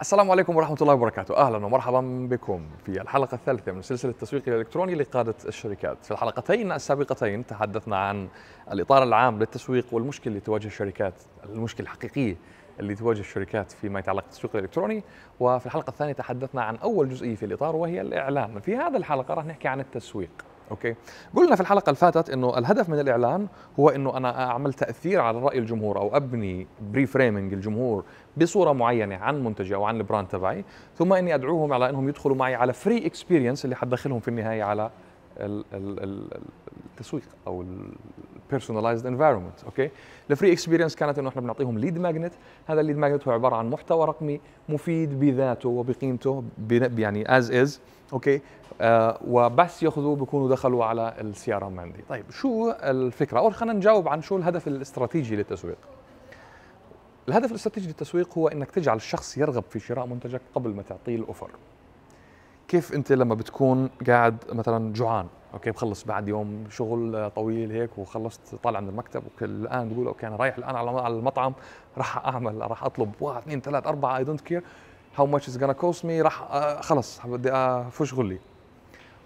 السلام عليكم ورحمة الله وبركاته، أهلا ومرحبا بكم في الحلقة الثالثة من سلسلة التسويق الإلكتروني لقادة الشركات. في الحلقتين السابقتين تحدثنا عن الإطار العام للتسويق والمشكلة اللي تواجه الشركات، المشكلة الحقيقية اللي تواجه الشركات فيما يتعلق بالتسويق الإلكتروني، وفي الحلقة الثانية تحدثنا عن أول جزئية في الإطار وهي الإعلان. في هذه الحلقة راح نحكي عن التسويق. اوكي قلنا في الحلقه اللي فاتت انه الهدف من الاعلان هو انه انا اعمل تاثير على راي الجمهور او ابني بري فريمنج الجمهور بصوره معينه عن منتجي او عن البراند تبعي ثم اني ادعوهم على انهم يدخلوا معي على فري اكسبيرينس اللي حدخلهم في النهايه على التسويق او البيرسوناليزد انفايرمنت اوكي الفري اكسبيرينس كانت انه احنا بنعطيهم ليد ماجنت هذا الليد ماجنت هو عباره عن محتوى رقمي مفيد بذاته وبقيمته يعني از از اوكي آه وبس ياخذوه بيكونوا دخلوا على السي ار ام عندي طيب شو الفكره اول خلينا نجاوب عن شو الهدف الاستراتيجي للتسويق الهدف الاستراتيجي للتسويق هو انك تجعل الشخص يرغب في شراء منتجك قبل ما تعطيه الاوفر كيف انت لما بتكون قاعد مثلا جوعان اوكي بخلص بعد يوم شغل طويل هيك وخلصت طالع من المكتب الان بقول اوكي انا رايح الان على المطعم راح اعمل راح اطلب واحد اثنين ثلاث اربعه اي دونت كير هاو ماتش از gonna كوست مي راح آه، خلص بدي افش آه، غلي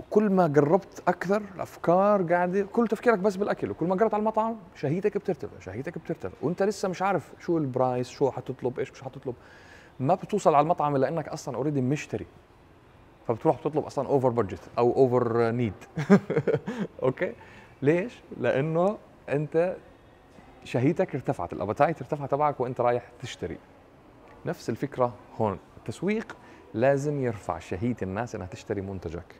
وكل ما قربت اكثر الافكار قاعده كل تفكيرك بس بالاكل وكل ما قربت على المطعم شهيتك بترتفع شهيتك بترتفع وانت لسه مش عارف شو البرايس شو حتطلب ايش مش حتطلب ما بتوصل على المطعم الا انك اصلا اوريدي مشتري فبتروح بتطلب اصلا اوفر بادجت او اوفر نيد اوكي ليش لانه انت شهيتك ارتفعت الابتايت ارتفع تبعك وانت رايح تشتري نفس الفكره هون التسويق لازم يرفع شهيه الناس انها تشتري منتجك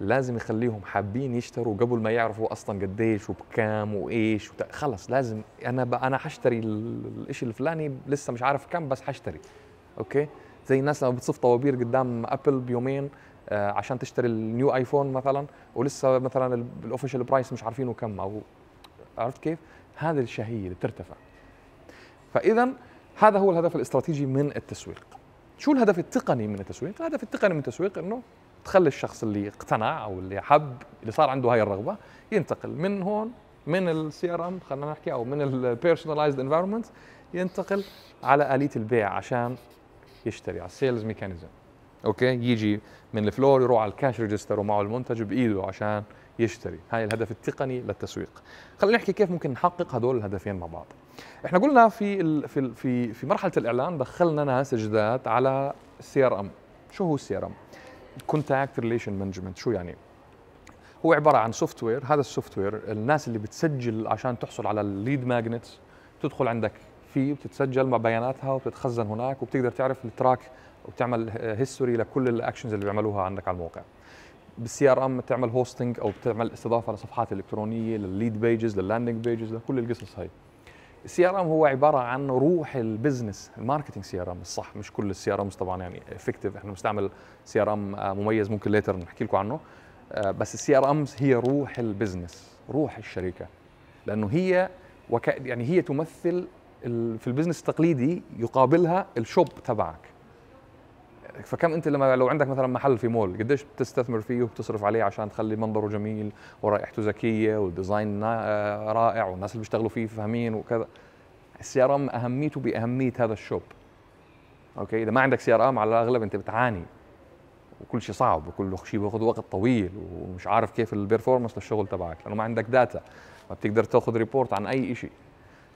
لازم يخليهم حابين يشتروا قبل ما يعرفوا اصلا قديش وبكام وايش وت... خلص لازم انا ب... انا حشتري الشيء الفلاني لسه مش عارف كم بس حشتري اوكي زي الناس لما بتصف طوابير قدام ابل بيومين آه عشان تشتري النيو ايفون مثلا ولسه مثلا الاوفيشال برايس مش عارفينه كم او عرفت كيف؟ هذه الشهيه اللي بترتفع فاذا هذا هو الهدف الاستراتيجي من التسويق شو الهدف التقني من التسويق؟ الهدف التقني من التسويق انه تخلي الشخص اللي اقتنع او اللي حب اللي صار عنده هاي الرغبه ينتقل من هون من السي ار ام خلينا نحكي او من البيرسوناليزد انفايرمنت ينتقل على اليه البيع عشان يشتري على السيلز ميكانيزم اوكي يجي من الفلور يروح على الكاش ريجستر ومعه المنتج بايده عشان يشتري هاي الهدف التقني للتسويق خلينا نحكي كيف ممكن نحقق هدول الهدفين مع بعض احنا قلنا في في في في مرحله الاعلان دخلنا ناس جداد على السي ار ام شو هو السي ار ام كونتاكت ريليشن مانجمنت شو يعني هو عباره عن سوفت وير هذا السوفت وير الناس اللي بتسجل عشان تحصل على الليد ماجنتس بتدخل عندك فيه بتتسجل مع بياناتها وبتتخزن هناك وبتقدر تعرف التراك وبتعمل هيستوري لكل الاكشنز اللي بيعملوها عندك على الموقع بالسي ار ام بتعمل هوستنج او بتعمل استضافه لصفحات الكترونيه للليد بيجز لللاندنج بيجز لكل القصص هاي السي ار ام هو عباره عن روح البزنس الماركتنج سي ار ام الصح مش كل السي ار طبعا يعني افكتيف احنا بنستعمل سي ار ام آه، مميز ممكن ليتر نحكي لكم عنه آه، بس السي ار امز هي روح البزنس روح الشركه لانه هي وك... يعني هي تمثل في البزنس التقليدي يقابلها الشوب تبعك فكم انت لما لو عندك مثلا محل في مول قديش بتستثمر فيه وبتصرف عليه عشان تخلي منظره جميل ورائحته ذكيه والديزاين آه، رائع والناس اللي بيشتغلوا فيه فاهمين وكذا السي ار ام اهميته باهميه هذا الشوب اوكي اذا ما عندك سي ار ام على الاغلب انت بتعاني وكل شيء صعب وكل شيء بياخذ وقت طويل ومش عارف كيف البرفورمانس للشغل تبعك لانه ما عندك داتا ما بتقدر تاخذ ريبورت عن اي شيء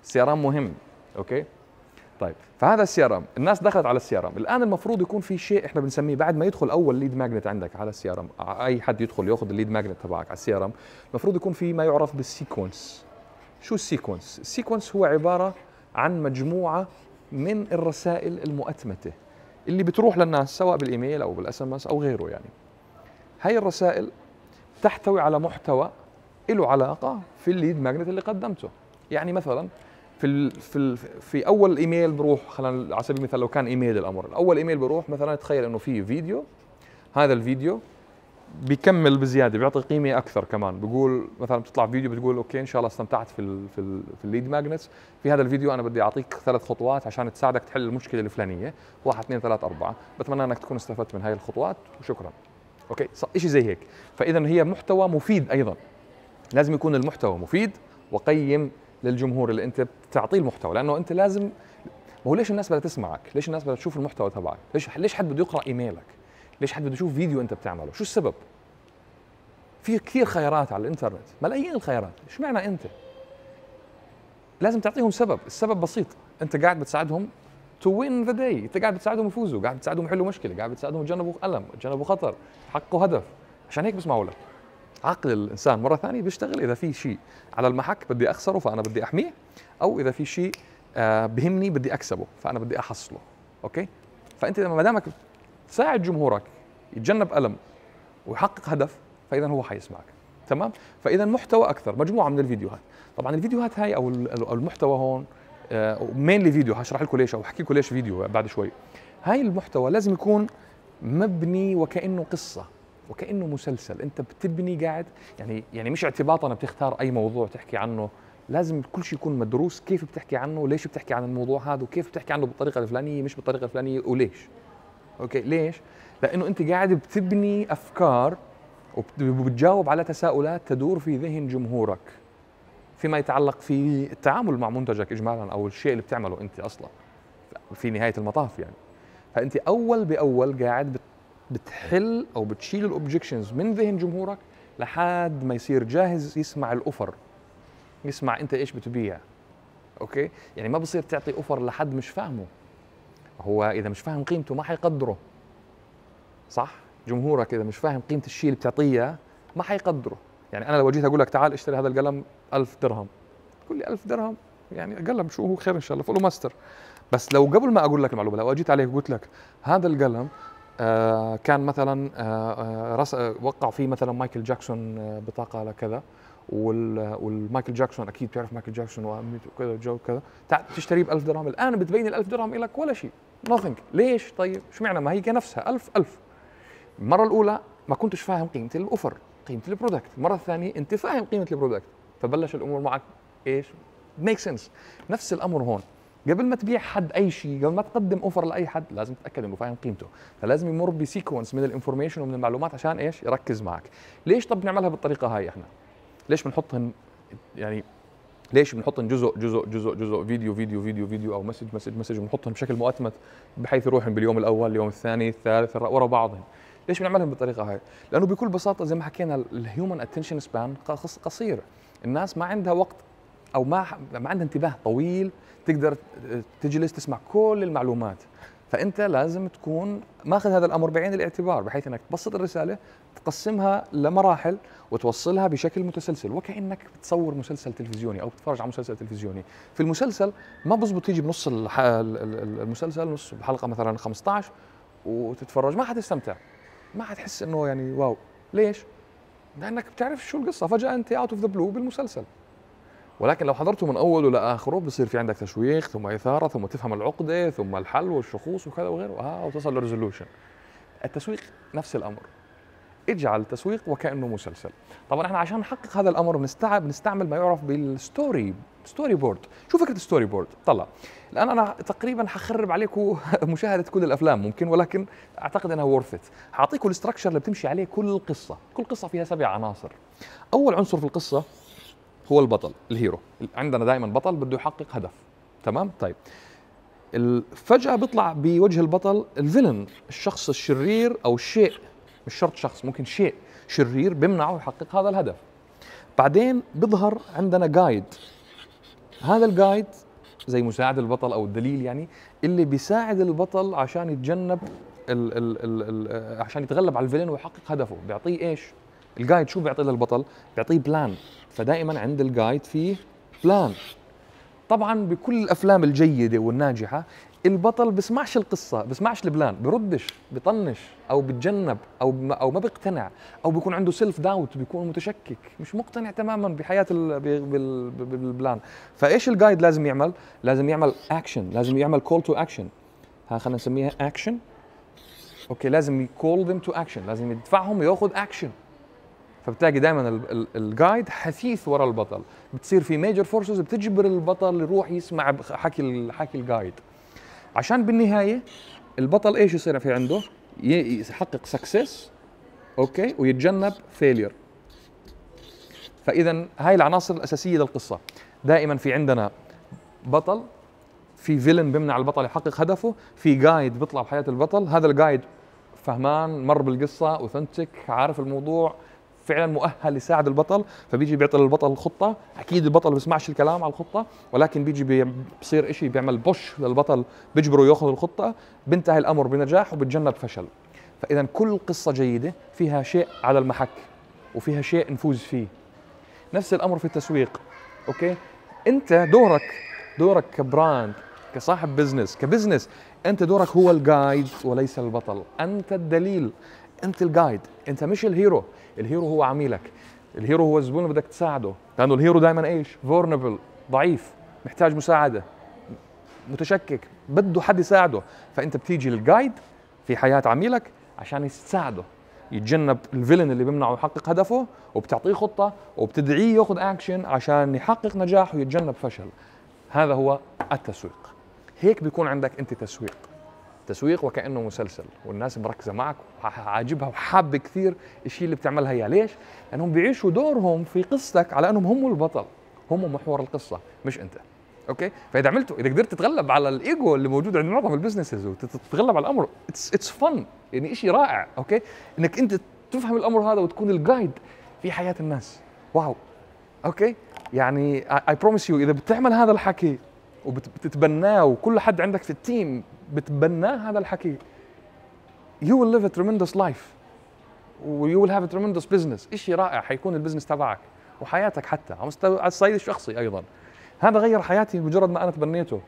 السي ار ام مهم اوكي طيب فهذا السي ار ام الناس دخلت على السي ار ام الان المفروض يكون في شيء احنا بنسميه بعد ما يدخل اول ليد ماجنت عندك على السي ار ام اي حد يدخل ياخذ الليد ماجنت تبعك على السي ار ام المفروض يكون في ما يعرف بالسيكونس شو السيكونس السيكونس هو عباره عن مجموعه من الرسائل المؤتمته اللي بتروح للناس سواء بالايميل او بالاس ام اس او غيره يعني هاي الرسائل تحتوي على محتوى له علاقه في الليد ماجنت اللي قدمته يعني مثلا في الـ في الـ في اول ايميل بروح خلينا على سبيل المثال لو كان ايميل الامر اول ايميل بروح مثلا تخيل انه في فيديو هذا الفيديو بيكمل بزياده بيعطي قيمه اكثر كمان بقول مثلا بتطلع فيديو بتقول اوكي ان شاء الله استمتعت في الـ في, الـ في الليد ماجنتس في هذا الفيديو انا بدي اعطيك ثلاث خطوات عشان تساعدك تحل المشكله الفلانيه واحد اثنين ثلاث اربعه بتمنى انك تكون استفدت من هاي الخطوات وشكرا اوكي شيء زي هيك فاذا هي محتوى مفيد ايضا لازم يكون المحتوى مفيد وقيم للجمهور اللي انت بتعطيه المحتوى لانه انت لازم هو ليش الناس بدها تسمعك؟ ليش الناس بدها تشوف المحتوى تبعك؟ ليش ليش حد بده يقرا ايميلك؟ ليش حد بده يشوف فيديو انت بتعمله؟ شو السبب؟ في كثير خيارات على الانترنت، ملايين الخيارات، شو معنى انت؟ لازم تعطيهم سبب، السبب بسيط، انت قاعد بتساعدهم تو وين ذا داي، انت قاعد بتساعدهم يفوزوا، قاعد بتساعدهم يحلوا مشكله، قاعد بتساعدهم يتجنبوا الم، يتجنبوا خطر، يحققوا هدف، عشان هيك بسمعوا لك. عقل الانسان مره ثانيه بيشتغل اذا في شيء على المحك بدي اخسره فانا بدي احميه او اذا في شيء آه، بهمني بدي اكسبه فانا بدي احصله اوكي فانت لما دامك تساعد جمهورك يتجنب الم ويحقق هدف فاذا هو حيسمعك تمام فاذا محتوى اكثر مجموعه من الفيديوهات طبعا الفيديوهات هاي او المحتوى هون مينلي آه، فيديو هشرح لكم ليش او احكي لكم ليش فيديو بعد شوي هاي المحتوى لازم يكون مبني وكانه قصه وكانه مسلسل انت بتبني قاعد يعني يعني مش اعتباطا بتختار اي موضوع تحكي عنه لازم كل شيء يكون مدروس كيف بتحكي عنه ليش بتحكي عن الموضوع هذا وكيف بتحكي عنه بالطريقه الفلانيه مش بالطريقه الفلانيه وليش اوكي ليش لانه انت قاعد بتبني افكار وبتجاوب على تساؤلات تدور في ذهن جمهورك فيما يتعلق في التعامل مع منتجك اجمالا او الشيء اللي بتعمله انت اصلا في نهايه المطاف يعني فانت اول باول قاعد بتحل او بتشيل الاوبجكشنز من ذهن جمهورك لحد ما يصير جاهز يسمع الاوفر يسمع انت ايش بتبيع اوكي يعني ما بصير تعطي اوفر لحد مش فاهمه هو اذا مش فاهم قيمته ما حيقدره صح جمهورك اذا مش فاهم قيمه الشيء اللي بتعطيه ما حيقدره يعني انا لو جيت اقول لك تعال اشتري هذا القلم 1000 درهم تقول لي 1000 درهم يعني قلم شو هو خير ان شاء الله فولو ماستر بس لو قبل ما اقول لك المعلومه لو اجيت عليك وقلت لك هذا القلم آه، كان مثلا آه، آه، وقع فيه مثلا مايكل جاكسون بطاقه لكذا والمايكل جاكسون اكيد بتعرف مايكل جاكسون وكذا جو كذا تشتري ب 1000 درهم الان بتبين ال 1000 درهم لك ولا شيء نوثينج ليش طيب شو معنى ما هي نفسها 1000 1000 المره الاولى ما كنتش فاهم قيمه الاوفر قيمه البرودكت المره الثانيه انت فاهم قيمه البرودكت فبلش الامور معك ايش ميك سنس نفس الامر هون قبل ما تبيع حد اي شيء قبل ما تقدم اوفر لاي حد لازم تتاكد انه فاهم قيمته فلازم يمر بسيكونس من الانفورميشن ومن المعلومات عشان ايش يركز معك ليش طب نعملها بالطريقه هاي احنا ليش بنحطهم يعني ليش بنحطهم جزء جزء جزء جزء فيديو فيديو فيديو فيديو او مسج مسج مسج بنحطهم بشكل مؤتمت بحيث يروحهم باليوم الاول اليوم الثاني الثالث ورا بعضهم ليش بنعملهم بالطريقه هاي لانه بكل بساطه زي ما حكينا الهيومن اتنشن سبان قصير الناس ما عندها وقت او ما ما عندها انتباه طويل تقدر تجلس تسمع كل المعلومات فانت لازم تكون ماخذ هذا الامر بعين الاعتبار بحيث انك تبسط الرساله تقسمها لمراحل وتوصلها بشكل متسلسل وكانك بتصور مسلسل تلفزيوني او بتتفرج على مسلسل تلفزيوني في المسلسل ما بزبط تيجي بنص المسلسل نص الحلقه مثلا 15 وتتفرج ما حتستمتع ما حتحس انه يعني واو ليش لانك بتعرف شو القصه فجاه انت اوت اوف ذا بلو بالمسلسل ولكن لو حضرته من اوله لاخره بصير في عندك تشويق ثم اثاره ثم تفهم العقده ثم الحل والشخوص وكذا وغيره اه وتصل للريزولوشن التسويق نفس الامر اجعل التسويق وكانه مسلسل طبعا احنا عشان نحقق هذا الامر بنستعب بنستعمل ما يعرف بالستوري ستوري بورد شو فكره الستوري بورد طلع الان انا تقريبا حخرب عليكم مشاهده كل الافلام ممكن ولكن اعتقد انها ورثت حاعطيكم الاستراكشر اللي بتمشي عليه كل القصه كل قصه فيها سبع عناصر اول عنصر في القصه هو البطل الهيرو عندنا دائما بطل بده يحقق هدف تمام طيب فجأة بيطلع بوجه البطل الفيلن الشخص الشرير أو الشيء مش شرط شخص ممكن شيء شرير بمنعه يحقق هذا الهدف بعدين بيظهر عندنا جايد هذا الجايد زي مساعد البطل أو الدليل يعني اللي بيساعد البطل عشان يتجنب الـ الـ الـ عشان يتغلب على الفيلن ويحقق هدفه بيعطيه ايش؟ الجايد شو بيعطي للبطل بيعطيه بلان فدائما عند الجايد في بلان طبعا بكل الافلام الجيده والناجحه البطل بسمعش القصه بسمعش البلان بردش بطنش او بتجنب او او ما بيقتنع او بيكون عنده سيلف داوت بيكون متشكك مش مقتنع تماما بحياه بالبلان فايش الجايد لازم يعمل لازم يعمل اكشن لازم يعمل كول تو اكشن ها خلينا نسميها اكشن اوكي لازم يكول ذم تو اكشن لازم يدفعهم ياخذ اكشن فبتلاقي دائما الجايد حثيث ورا البطل بتصير في ميجر فورسز بتجبر البطل يروح يسمع حكي حكي الجايد عشان بالنهايه البطل ايش يصير في عنده يحقق سكسس اوكي ويتجنب فيلير فاذا هاي العناصر الاساسيه للقصه دائما في عندنا بطل في فيلن بيمنع البطل يحقق هدفه في جايد بيطلع بحياه البطل هذا الجايد فهمان مر بالقصه اوثنتك عارف الموضوع فعلا مؤهل يساعد البطل فبيجي بيعطي للبطل الخطه اكيد البطل ما بيسمعش الكلام على الخطه ولكن بيجي بيصير شيء بيعمل بوش للبطل بيجبره ياخذ الخطه بينتهي الامر بنجاح وبتجنب فشل فاذا كل قصه جيده فيها شيء على المحك وفيها شيء نفوز فيه نفس الامر في التسويق اوكي انت دورك دورك كبراند كصاحب بزنس كبزنس انت دورك هو الجايد وليس البطل انت الدليل انت الجايد انت مش الهيرو الهيرو هو عميلك الهيرو هو الزبون اللي بدك تساعده لانه الهيرو دائما ايش فورنبل ضعيف محتاج مساعده متشكك بده حد يساعده فانت بتيجي للجايد في حياه عميلك عشان يساعده يتجنب الفيلن اللي بيمنعه يحقق هدفه وبتعطيه خطه وبتدعيه ياخذ اكشن عشان يحقق نجاح ويتجنب فشل هذا هو التسويق هيك بيكون عندك انت تسويق تسويق وكانه مسلسل والناس مركزه معك عاجبها وحابه كثير الشيء اللي بتعملها اياه ليش؟ لانهم بيعيشوا دورهم في قصتك على انهم هم البطل هم محور القصه مش انت اوكي فاذا عملته اذا قدرت تتغلب على الايجو اللي موجود عند معظم البزنسز وتتغلب على الامر اتس اتس فن يعني شيء رائع اوكي انك انت تفهم الامر هذا وتكون الجايد في حياه الناس واو اوكي يعني اي بروميس يو اذا بتعمل هذا الحكي وبتتبناه وكل حد عندك في التيم بتبناه هذا الحكي you will live a tremendous life ويو ويل هاف تريمندوس بزنس شيء رائع حيكون البزنس تبعك وحياتك حتى على مستوى الصعيد الشخصي ايضا هذا غير حياتي مجرد ما انا تبنيته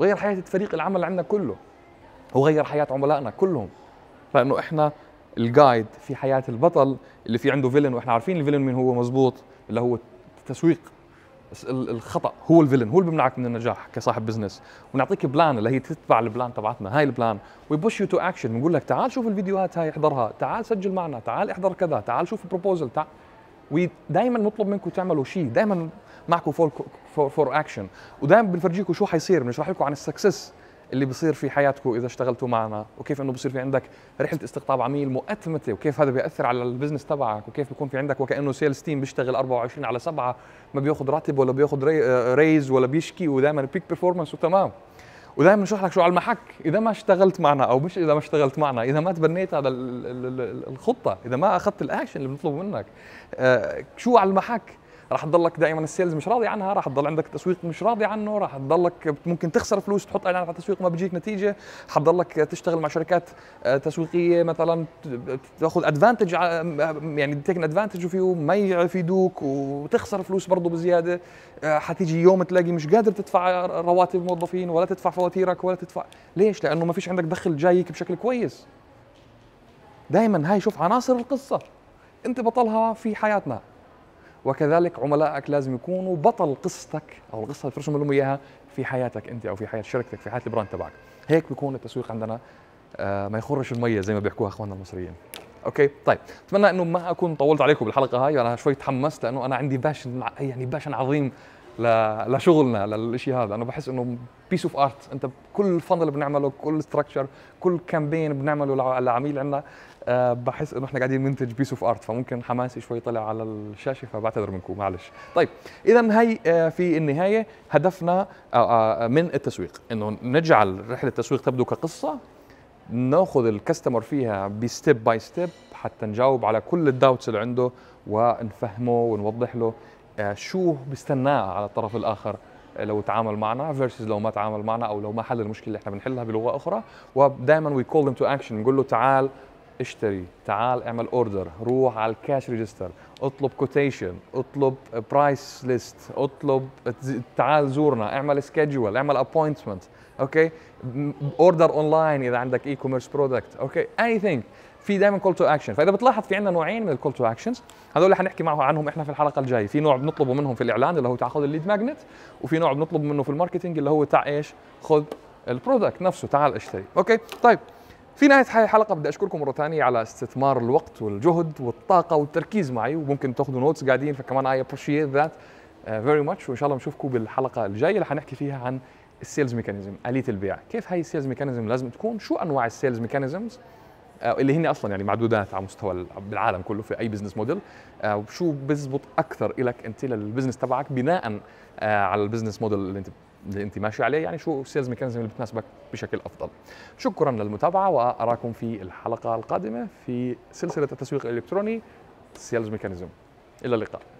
غير حياه فريق العمل عندنا كله وغير حياه عملائنا كلهم لانه احنا الجايد في حياه البطل اللي في عنده فيلن واحنا عارفين الفيلن مين هو مزبوط اللي هو التسويق الخطا هو الفيلن هو اللي بيمنعك من النجاح كصاحب بزنس ونعطيك بلان اللي هي تتبع البلان تبعتنا هاي البلان ويبوش يو تو اكشن بنقول لك تعال شوف الفيديوهات هاي احضرها تعال سجل معنا تعال احضر كذا تعال شوف البروبوزل تعال ودائما نطلب منكم تعملوا شيء دائما معكم فور فور اكشن ودائما بنفرجيكم شو حيصير بنشرح لكم عن السكسس اللي بصير في حياتكم اذا اشتغلتوا معنا وكيف انه بصير في عندك رحله استقطاب عميل مؤتمته وكيف هذا بياثر على البزنس تبعك وكيف بيكون في عندك وكانه سيلز تيم بيشتغل 24 على 7 ما بياخذ راتب ولا بياخذ ريز آه، ولا بيشكي ودائما بيك بيرفورمانس وتمام ودائما نشرح لك شو على المحك اذا ما اشتغلت معنا او مش اذا ما اشتغلت معنا اذا ما تبنيت هذا الخطه اذا ما اخذت الاكشن اللي بنطلبه منك آه، شو على المحك راح تضلك دائما السيلز مش راضي عنها راح تضل عندك تسويق مش راضي عنه راح تضلك ممكن تخسر فلوس تحط اعلانات على التسويق ما بيجيك نتيجه حتضلك تشتغل مع شركات آه، تسويقيه مثلا تاخذ ادفانتج آه، آه، يعني تيكن ادفانتج فيهم ما يفيدوك وتخسر فلوس برضه بزياده حتيجي يوم تلاقي مش قادر تدفع رواتب موظفين ولا تدفع فواتيرك ولا تدفع ليش لانه ما فيش عندك دخل جايك بشكل كويس دائما هاي شوف عناصر القصه انت بطلها في حياتنا وكذلك عملائك لازم يكونوا بطل قصتك او القصه اللي ترسم لهم اياها في حياتك انت او في حياه شركتك في حياه البراند تبعك هيك بيكون التسويق عندنا آه، ما يخرش الميه زي ما بيحكوها اخواننا المصريين اوكي طيب اتمنى انه ما اكون طولت عليكم بالحلقه هاي انا شوي تحمست لانه انا عندي باشن يعني باشن عظيم لشغلنا للشيء هذا انا بحس انه بيس اوف ارت انت كل فنل بنعمله كل ستراكشر كل كامبين بنعمله لعميل عندنا آه، بحس انه احنا قاعدين ننتج بيس اوف ارت فممكن حماسي شوي طلع على الشاشه فبعتذر منكم معلش طيب اذا هي آه، في النهايه هدفنا آه، من التسويق انه نجعل رحله التسويق تبدو كقصه ناخذ الكاستمر فيها بستيب باي ستيب حتى نجاوب على كل الداوتس اللي عنده ونفهمه ونوضح له آه، شو بيستناه على الطرف الاخر آه، لو تعامل معنا فيرسز لو ما تعامل معنا او لو ما حل المشكله اللي احنا بنحلها بلغه اخرى ودائما وي كول تو اكشن نقول له تعال اشتري تعال اعمل اوردر روح على الكاش ريجستر اطلب كوتيشن اطلب برايس ليست اطلب تعال زورنا اعمل سكيدجول اعمل ابوينتمنت اوكي اوردر اونلاين اذا عندك اي كوميرس برودكت اوكي اني ثينج في دائما كول تو اكشن فاذا بتلاحظ في عندنا نوعين من الكول تو اكشنز هذول اللي حنحكي معه عنهم احنا في الحلقه الجايه في نوع بنطلبه منهم في الاعلان اللي هو تعال خذ الليد ماجنت وفي نوع بنطلب منه في الماركتينج اللي هو تاع ايش خذ البرودكت نفسه تعال اشتري اوكي طيب في نهاية هاي الحلقة بدي أشكركم مرة ثانية على استثمار الوقت والجهد والطاقة والتركيز معي وممكن تاخذوا نوتس قاعدين فكمان أي أبريشيت ذات فيري ماتش وإن شاء الله بنشوفكم بالحلقة الجاية اللي حنحكي فيها عن السيلز ميكانيزم اليه البيع كيف هاي السيلز ميكانيزم لازم تكون شو انواع السيلز آه، ميكانيزمز اللي هن اصلا يعني معدودات على مستوى بالعالم كله في اي بزنس موديل آه، وشو بزبط اكثر لك انت للبزنس تبعك بناء آه، على البزنس موديل اللي انت اللي انت ماشي عليه يعني شو السيلز ميكانيزم اللي بتناسبك بشكل افضل شكرا للمتابعه واراكم في الحلقه القادمه في سلسله التسويق الالكتروني سيلز ميكانيزم الى اللقاء